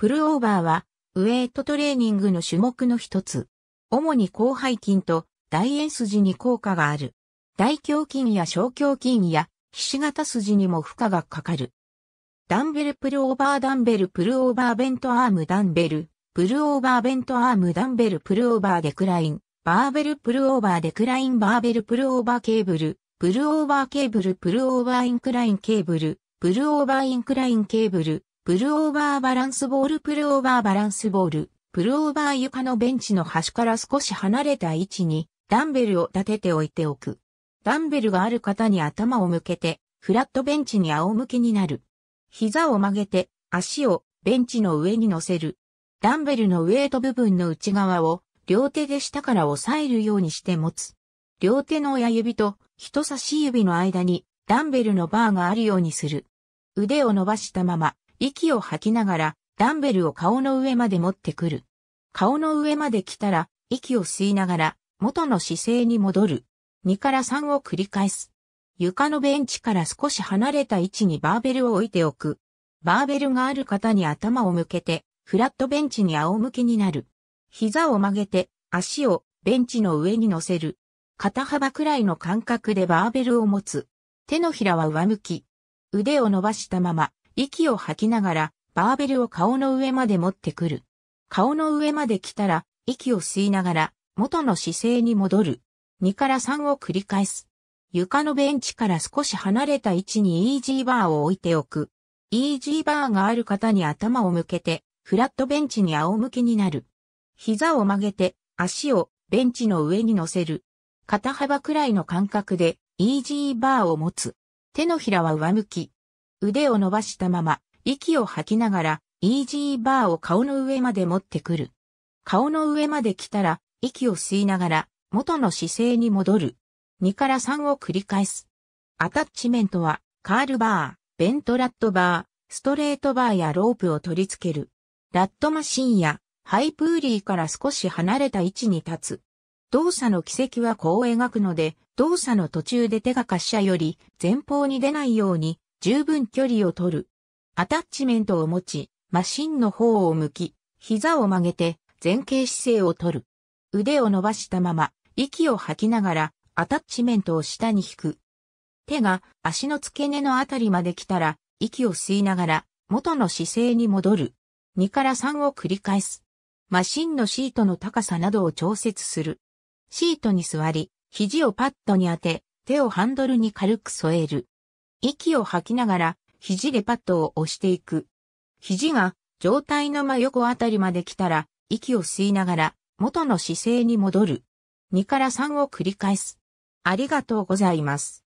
プルオーバーは、ウェイトトレーニングの種目の一つ。主に広背筋と大円筋に効果がある。大胸筋や小胸筋や、ひし形筋にも負荷がかかる。ダンベルプルオーバーダンベルプルオーバーベントアームダンベル、プルオーバーベントアームダンベルプルオーバーデクライン、バーベルプルオーバーデクラインバーベルプルオーバーケーブル、プルオーバーケーブルプルオーバーインクラインケーブル、プルオーバーインクラインケーブル、プルオーバーバランスボールプルオーバーバランスボール、プルオーバー床のベンチの端から少し離れた位置にダンベルを立てておいておく。ダンベルがある方に頭を向けて、フラットベンチに仰向けになる。膝を曲げて、足をベンチの上に乗せる。ダンベルのウェイト部分の内側を両手で下から押さえるようにして持つ。両手の親指と人差し指の間にダンベルのバーがあるようにする。腕を伸ばしたまま息を吐きながら、ダンベルを顔の上まで持ってくる。顔の上まで来たら、息を吸いながら、元の姿勢に戻る。2から3を繰り返す。床のベンチから少し離れた位置にバーベルを置いておく。バーベルがある方に頭を向けて、フラットベンチに仰向けになる。膝を曲げて、足をベンチの上に乗せる。肩幅くらいの間隔でバーベルを持つ。手のひらは上向き。腕を伸ばしたまま、息を吐きながら、バーベルを顔の上まで持ってくる。顔の上まで来たら、息を吸いながら、元の姿勢に戻る。2から3を繰り返す。床のベンチから少し離れた位置にイージーバーを置いておく。イージーバーがある方に頭を向けて、フラットベンチに仰向けになる。膝を曲げて、足をベンチの上に乗せる。肩幅くらいの間隔で、イージーバーを持つ。手のひらは上向き。腕を伸ばしたまま、息を吐きながら、イージーバーを顔の上まで持ってくる。顔の上まで来たら、息を吸いながら、元の姿勢に戻る。2から3を繰り返す。アタッチメントは、カールバー、ベントラットバー、ストレートバーやロープを取り付ける。ラットマシンや、ハイプーリーから少し離れた位置に立つ。動作の軌跡はこう描くので、動作の途中で手が滑車より前方に出ないように十分距離を取る。アタッチメントを持ち、マシンの方を向き、膝を曲げて前傾姿勢を取る。腕を伸ばしたまま、息を吐きながら、アタッチメントを下に引く。手が足の付け根のあたりまで来たら、息を吸いながら、元の姿勢に戻る。2から3を繰り返す。マシンのシートの高さなどを調節する。シートに座り、肘をパッドに当て、手をハンドルに軽く添える。息を吐きながら、肘でパッドを押していく。肘が上体の真横あたりまで来たら、息を吸いながら、元の姿勢に戻る。2から3を繰り返す。ありがとうございます。